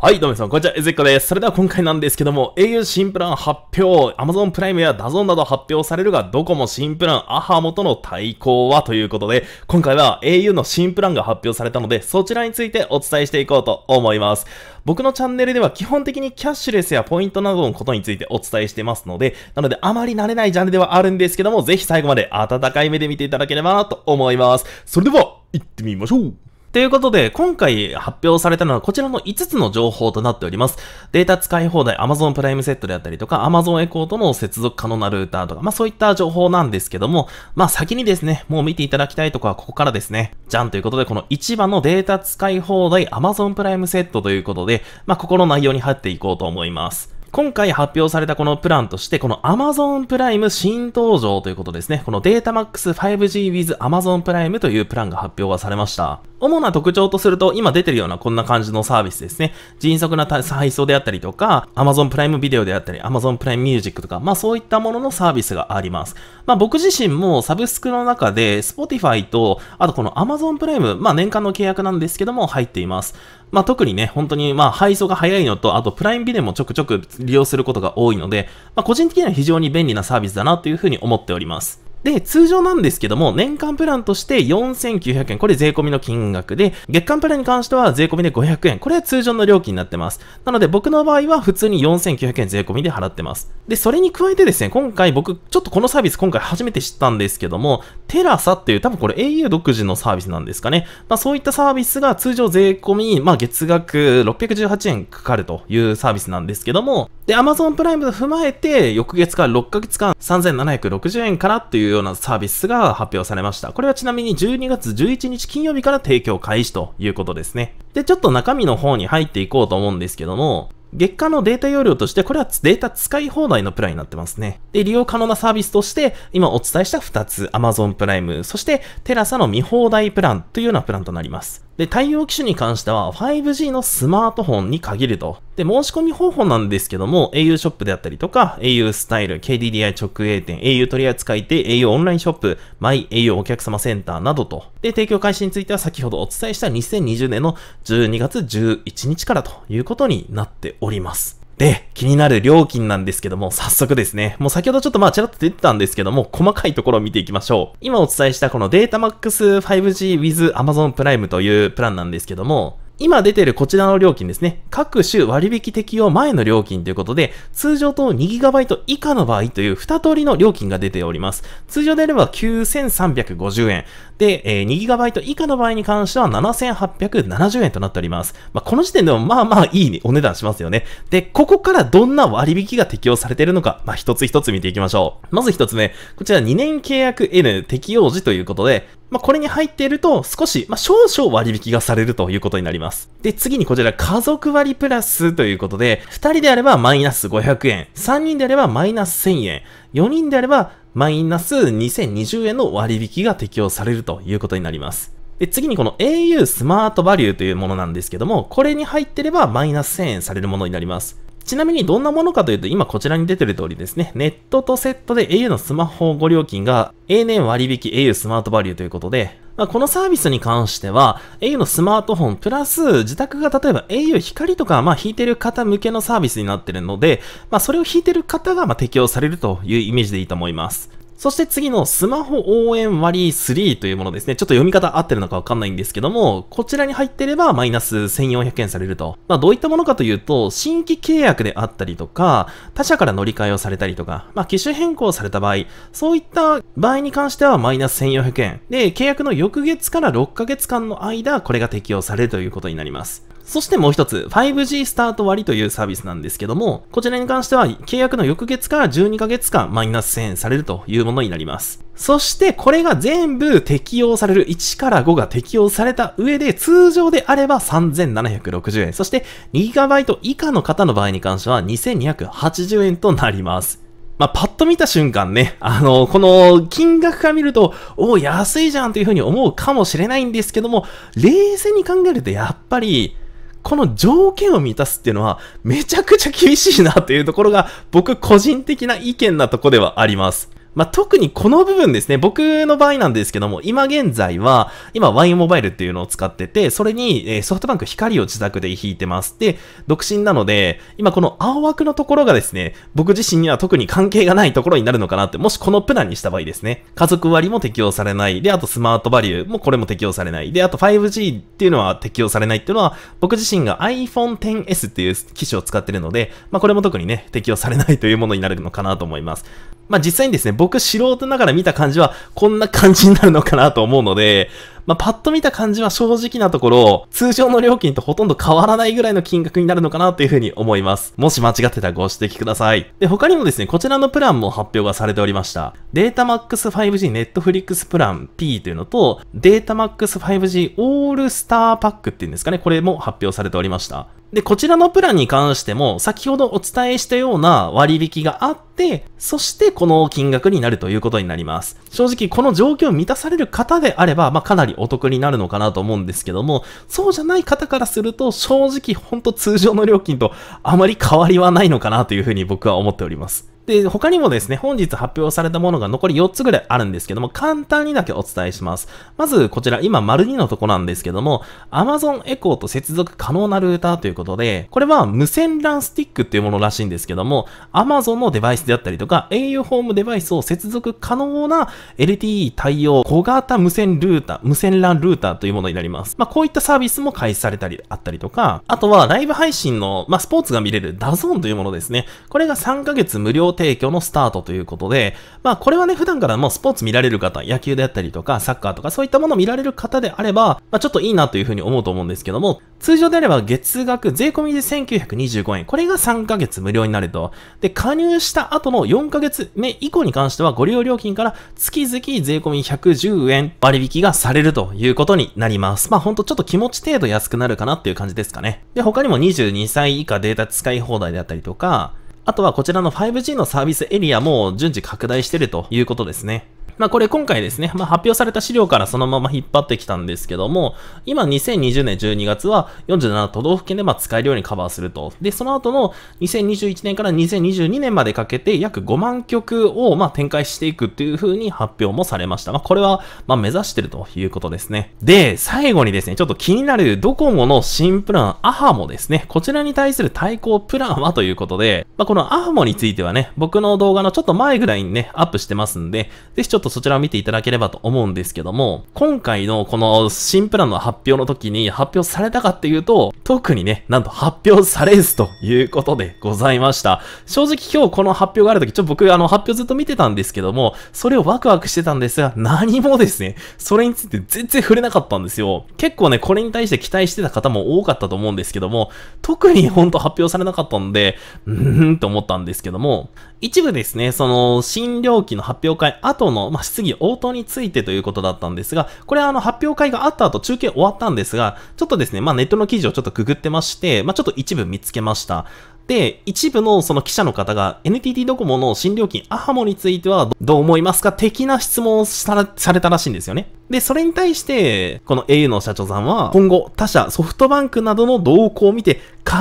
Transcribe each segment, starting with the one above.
はい、どうもさん、こんにちは、えずッこです。それでは今回なんですけども、au 新プラン発表、Amazon プライムやダゾンなど発表されるが、ドコモ新プラン、アハモとの対抗はということで、今回は au の新プランが発表されたので、そちらについてお伝えしていこうと思います。僕のチャンネルでは基本的にキャッシュレスやポイントなどのことについてお伝えしてますので、なのであまり慣れないジャンルではあるんですけども、ぜひ最後まで温かい目で見ていただければなと思います。それでは、行ってみましょうということで、今回発表されたのはこちらの5つの情報となっております。データ使い放題、Amazon プライムセットであったりとか、Amazon エコーとの接続可能なルーターとか、まあそういった情報なんですけども、まあ先にですね、もう見ていただきたいとこはここからですね。じゃんということで、この1番のデータ使い放題、Amazon プライムセットということで、まあここの内容に入っていこうと思います。今回発表されたこのプランとして、この Amazon プライム新登場ということですね。この DataMax 5G with Amazon プライムというプランが発表がされました。主な特徴とすると、今出てるようなこんな感じのサービスですね。迅速な配送であったりとか、Amazon プライムビデオであったり、Amazon プライムミュージックとか、まあそういったもののサービスがあります。まあ僕自身もサブスクの中で、Spotify と、あとこの Amazon プライム、まあ年間の契約なんですけども、入っています。まあ、特にね、本当にまあ配送が早いのと、あとプライムビデオもちょくちょく利用することが多いので、まあ、個人的には非常に便利なサービスだなというふうに思っております。で、通常なんですけども、年間プランとして4900円。これ税込みの金額で、月間プランに関しては税込みで500円。これは通常の料金になってます。なので僕の場合は普通に4900円税込みで払ってます。で、それに加えてですね、今回僕、ちょっとこのサービス今回初めて知ったんですけども、テラサっていう多分これ au 独自のサービスなんですかね。まあそういったサービスが通常税込み、まあ月額618円かかるというサービスなんですけども、で、Amazon プライムを踏まえて、翌月から6ヶ月間3760円からっていういうようなサービスが発表されました。これはちなみに12月11日金曜日から提供開始ということですね。で、ちょっと中身の方に入っていこうと思うんですけども、月間のデータ容量として、これはデータ使い放題のプランになってますね。で、利用可能なサービスとして、今お伝えした2つ、Amazon プライム、そして t e サ a s a の見放題プランというようなプランとなります。で、対応機種に関しては 5G のスマートフォンに限ると。で、申し込み方法なんですけども、au ショップであったりとか、au スタイル、KDDI 直営店、au 取扱いて、au オンラインショップ、my au お客様センターなどと。で、提供開始については先ほどお伝えした2020年の12月11日からということになっております。で、気になる料金なんですけども、早速ですね。もう先ほどちょっとまあちらっと出てたんですけども、細かいところを見ていきましょう。今お伝えしたこのデータマックス 5G with Amazon Prime というプランなんですけども、今出てるこちらの料金ですね。各種割引適用前の料金ということで、通常と 2GB 以下の場合という2通りの料金が出ております。通常であれば9350円。で、えー、2GB 以下の場合に関しては7870円となっております。まあ、この時点でもまあまあいい、お値段しますよね。で、ここからどんな割引が適用されているのか、まあ、一つ一つ見ていきましょう。まず一つ目、こちら2年契約 N 適用時ということで、まあ、これに入っていると少し、まあ、少々割引がされるということになります。で、次にこちら家族割プラスということで、2人であればマイナス500円、3人であればマイナス1000円、4人であればマイナス2020円の割引が適用されるということになります。で、次にこの au スマートバリューというものなんですけども、これに入ってればマイナス1000円されるものになります。ちなみにどんなものかというと、今こちらに出てる通りですね、ネットとセットで au のスマホご料金が永年割引 au スマートバリューということで、まこのサービスに関しては、au のスマートフォンプラス自宅が例えば au 光とか、まあ、引いてる方向けのサービスになってるので、まあ、それを引いてる方がま適用されるというイメージでいいと思います。そして次のスマホ応援割3というものですね。ちょっと読み方合ってるのかわかんないんですけども、こちらに入ってればマイナス1400円されると。まあどういったものかというと、新規契約であったりとか、他社から乗り換えをされたりとか、まあ機種変更された場合、そういった場合に関してはマイナス1400円。で、契約の翌月から6ヶ月間の間、これが適用されるということになります。そしてもう一つ、5G スタート割というサービスなんですけども、こちらに関しては契約の翌月から12ヶ月間マイナス1000円されるというものになります。そしてこれが全部適用される1から5が適用された上で通常であれば3760円、そして 2GB 以下の方の場合に関しては2280円となります。まあ、パッと見た瞬間ね、あの、この金額から見ると、お安いじゃんというふうに思うかもしれないんですけども、冷静に考えるとやっぱり、この条件を満たすっていうのはめちゃくちゃ厳しいなというところが僕個人的な意見なとこではあります。まあ、特にこの部分ですね、僕の場合なんですけども、今現在は、今 Y モバイルっていうのを使ってて、それに、えソフトバンク光を自宅で引いてます。で、独身なので、今この青枠のところがですね、僕自身には特に関係がないところになるのかなって、もしこのプランにした場合ですね、家族割も適用されない。で、あとスマートバリューもこれも適用されない。で、あと 5G っていうのは適用されないっていうのは、僕自身が iPhone XS っていう機種を使ってるので、まあ、これも特にね、適用されないというものになるのかなと思います。まあ、実際にですね、僕素人ながら見た感じはこんな感じになるのかなと思うので、まあ、パッと見た感じは正直なところ、通常の料金とほとんど変わらないぐらいの金額になるのかなというふうに思います。もし間違ってたらご指摘ください。で、他にもですね、こちらのプランも発表がされておりました。データマックス 5G ネットフリックスプラン P というのと、データマックス 5G オールスターパックっていうんですかね、これも発表されておりました。で、こちらのプランに関しても、先ほどお伝えしたような割引があって、そしてこの金額になるということになります。正直、この状況を満たされる方であれば、まあ、かなりお得になるのかなと思うんですけども、そうじゃない方からすると、正直ほんと通常の料金とあまり変わりはないのかなというふうに僕は思っております。で、他にもですね、本日発表されたものが残り4つぐらいあるんですけども、簡単にだけお伝えします。まず、こちら、今、丸2のとこなんですけども、Amazon Echo と接続可能なルーターということで、これは無線 LAN スティックっていうものらしいんですけども、Amazon のデバイスであったりとか、au ホームデバイスを接続可能な LTE 対応小型無線ルーター、無線 LAN ルーターというものになります。まあ、こういったサービスも開始されたり、あったりとか、あとはライブ配信の、まあ、スポーツが見れるダゾーンというものですね。これが3ヶ月無料提供のスタートということで、まあこれはね、普段からもうスポーツ見られる方、野球であったりとか、サッカーとか、そういったもの見られる方であれば、まあちょっといいなというふうに思うと思うんですけども、通常であれば月額税込みで1925円、これが3ヶ月無料になると。で、加入した後の4ヶ月目以降に関してはご利用料金から月々税込み110円割引がされるということになります。まあほんとちょっと気持ち程度安くなるかなっていう感じですかね。で、他にも22歳以下データ使い放題であったりとか、あとはこちらの 5G のサービスエリアも順次拡大してるということですね。まあこれ今回ですね、まあ発表された資料からそのまま引っ張ってきたんですけども、今2020年12月は47都道府県でまあ使えるようにカバーすると。で、その後の2021年から2022年までかけて約5万曲をまあ展開していくっていう風に発表もされました。まあこれはまあ目指してるということですね。で、最後にですね、ちょっと気になるドコモの新プラン、アハモですね。こちらに対する対抗プランはということで、まあこのアハモについてはね、僕の動画のちょっと前ぐらいにね、アップしてますんで、ぜひちょっととそちらを見ていただければと思うんですけども、今回のこの新プランの発表の時に発表されたかっていうと、特にね、なんと発表されずということでございました。正直今日この発表がある時、ちょっと僕あの発表ずっと見てたんですけども、それをワクワクしてたんですが、何もですね、それについて全然触れなかったんですよ。結構ね、これに対して期待してた方も多かったと思うんですけども、特にほんと発表されなかったんで、うーんと思ったんですけども、一部ですね、その、新料金の発表会後の、ままあ、質疑応答についてということだったんですが、これはあの発表会があった後中継終わったんですが、ちょっとですね、まあ、ネットの記事をちょっとくぐってまして、まあ、ちょっと一部見つけました。で、一部のその記者の方が NTT ドコモの新料金アハモについてはどう思いますか的な質問をされたらしいんですよね。で、それに対して、この au の社長さんは、今後他社ソフトバンクなどの動向を見て、必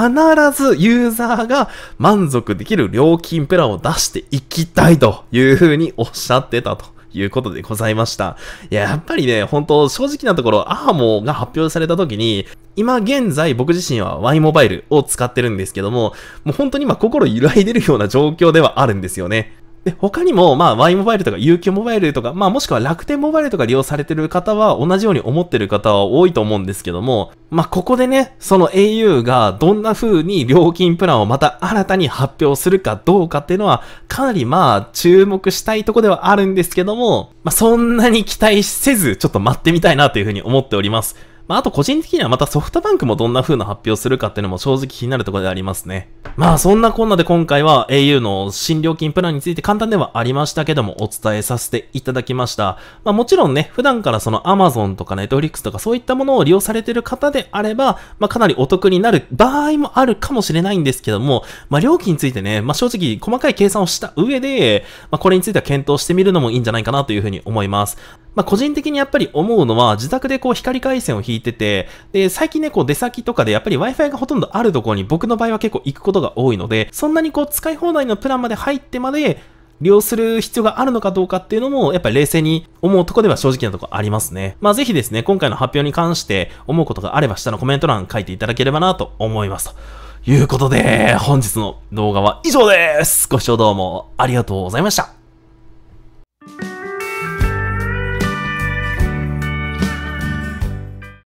ずユーザーが満足できる料金プランを出していきたいというふうにおっしゃってたと。いうことでございました。いや、やっぱりね、本当正直なところ、アーモが発表された時に、今現在僕自身は Y モバイルを使ってるんですけども、もう本当に今心揺らいでるような状況ではあるんですよね。で、他にも、まあ、Y モバイルとか UQ モバイルとか、まあ、もしくは楽天モバイルとか利用されてる方は、同じように思ってる方は多いと思うんですけども、まあ、ここでね、その au がどんな風に料金プランをまた新たに発表するかどうかっていうのは、かなりまあ、注目したいとこではあるんですけども、まあ、そんなに期待せず、ちょっと待ってみたいなという風に思っております。まあ、あと個人的にはまたソフトバンクもどんな風な発表するかっていうのも正直気になるところでありますね。まあ、そんなこんなで今回は au の新料金プランについて簡単ではありましたけどもお伝えさせていただきました。まあ、もちろんね、普段からその Amazon とか Netflix とかそういったものを利用されてる方であれば、まあ、かなりお得になる場合もあるかもしれないんですけども、まあ、料金についてね、まあ、正直細かい計算をした上で、まあ、これについては検討してみるのもいいんじゃないかなというふうに思います。まあ、個人的にやっぱり思うのは、自宅でこう光回線を引いいてて、で、最近ね、こう出先とかでやっぱり Wi-Fi がほとんどあるところに僕の場合は結構行くことが多いので、そんなにこう使い放題のプランまで入ってまで、利用する必要があるのかどうかっていうのも、やっぱり冷静に思うとこでは正直なとこありますね。まあぜひですね、今回の発表に関して思うことがあれば下のコメント欄書いていただければなと思います。ということで、本日の動画は以上ですご視聴どうもありがとうございました。